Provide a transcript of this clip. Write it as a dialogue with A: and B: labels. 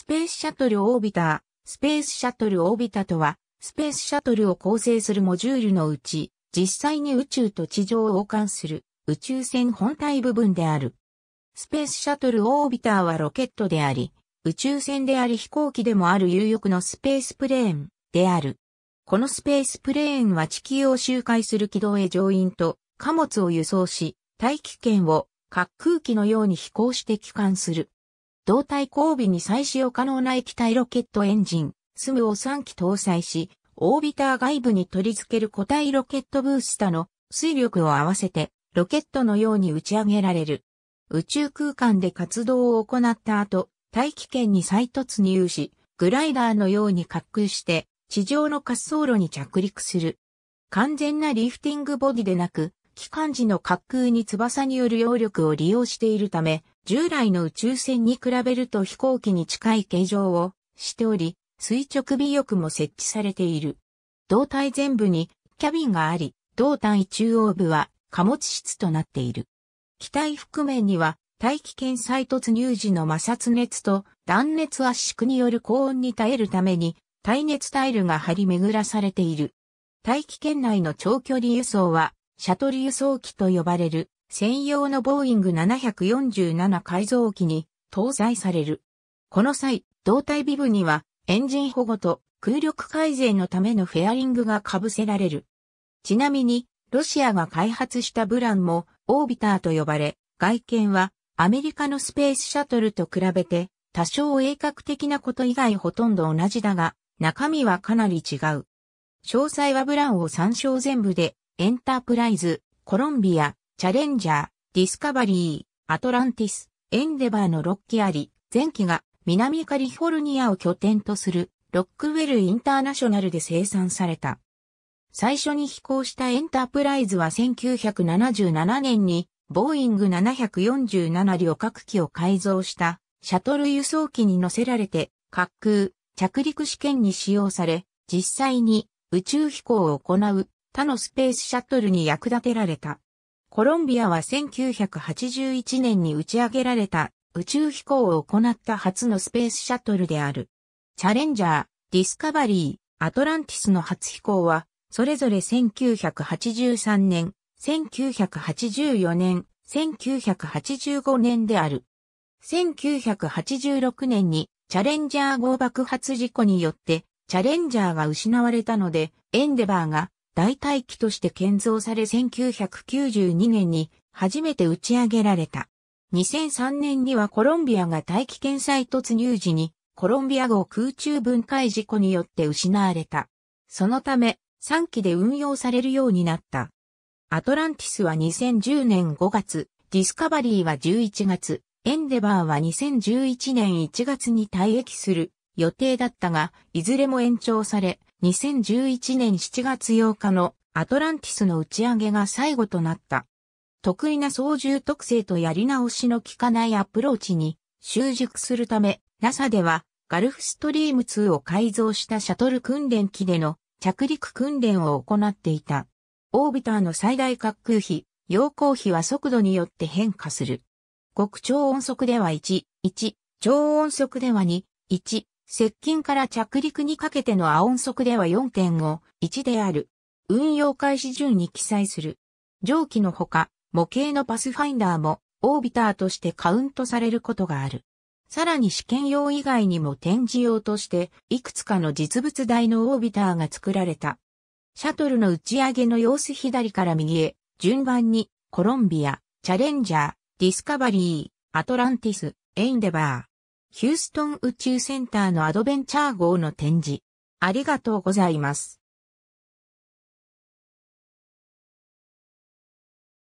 A: スペースシャトルオービター、スペースシャトルオービタとは、スペースシャトルを構成するモジュールのうち、実際に宇宙と地上を交換する宇宙船本体部分である。スペースシャトルオービターはロケットであり、宇宙船であり飛行機でもある有力のスペースプレーンである。このスペースプレーンは地球を周回する軌道へ乗員と貨物を輸送し、大気圏を滑空機のように飛行して帰還する。胴体後尾に再使用可能な液体ロケットエンジン、スムを3機搭載し、オービター外部に取り付ける固体ロケットブースタの水力を合わせて、ロケットのように打ち上げられる。宇宙空間で活動を行った後、大気圏に再突入し、グライダーのように滑空して、地上の滑走路に着陸する。完全なリフティングボディでなく、機関時の滑空に翼による揚力を利用しているため、従来の宇宙船に比べると飛行機に近い形状をしており、垂直尾翼も設置されている。胴体全部にキャビンがあり、胴体中央部は貨物室となっている。機体覆面には大気圏再突入時の摩擦熱と断熱圧縮による高温に耐えるために耐熱タイルが張り巡らされている。大気圏内の長距離輸送はシャトル輸送機と呼ばれる専用のボーイング747改造機に搭載される。この際、胴体ビブにはエンジン保護と空力改善のためのフェアリングが被せられる。ちなみに、ロシアが開発したブランもオービターと呼ばれ、外見はアメリカのスペースシャトルと比べて多少鋭角的なこと以外ほとんど同じだが、中身はかなり違う。詳細はブランを参照全部で、エンタープライズ、コロンビア、チャレンジャー、ディスカバリー、アトランティス、エンデバーの6機あり、前機が南カリフォルニアを拠点とするロックウェルインターナショナルで生産された。最初に飛行したエンタープライズは1977年にボーイング747旅客機を改造したシャトル輸送機に乗せられて滑空、着陸試験に使用され、実際に宇宙飛行を行う他のスペースシャトルに役立てられた。コロンビアは1981年に打ち上げられた宇宙飛行を行った初のスペースシャトルである。チャレンジャー、ディスカバリー、アトランティスの初飛行は、それぞれ1983年、1984年、1985年である。1986年にチャレンジャー号爆発事故によってチャレンジャーが失われたのでエンデバーが代替機として建造され1992年に初めて打ち上げられた。2003年にはコロンビアが大気圏再突入時にコロンビア号空中分解事故によって失われた。そのため3機で運用されるようになった。アトランティスは2010年5月、ディスカバリーは11月、エンデバーは2011年1月に退役する予定だったが、いずれも延長され、2011年7月8日のアトランティスの打ち上げが最後となった。得意な操縦特性とやり直しの効かないアプローチに習熟するため NASA ではガルフストリーム2を改造したシャトル訓練機での着陸訓練を行っていた。オービターの最大滑空比、陽光比は速度によって変化する。極超音速では1、1、超音速では2、1、接近から着陸にかけてのオ音速では4.5、1である。運用開始順に記載する。上記のほか、模型のパスファインダーも、オービターとしてカウントされることがある。さらに試験用以外にも展示用として、いくつかの実物大のオービターが作られた。シャトルの打ち上げの様子左から右へ、順番に、コロンビア、チャレンジャー、ディスカバリー、アトランティス、エインデバー、ヒューストン宇宙センターのアドベンチャー号の展示。ありがとうございます。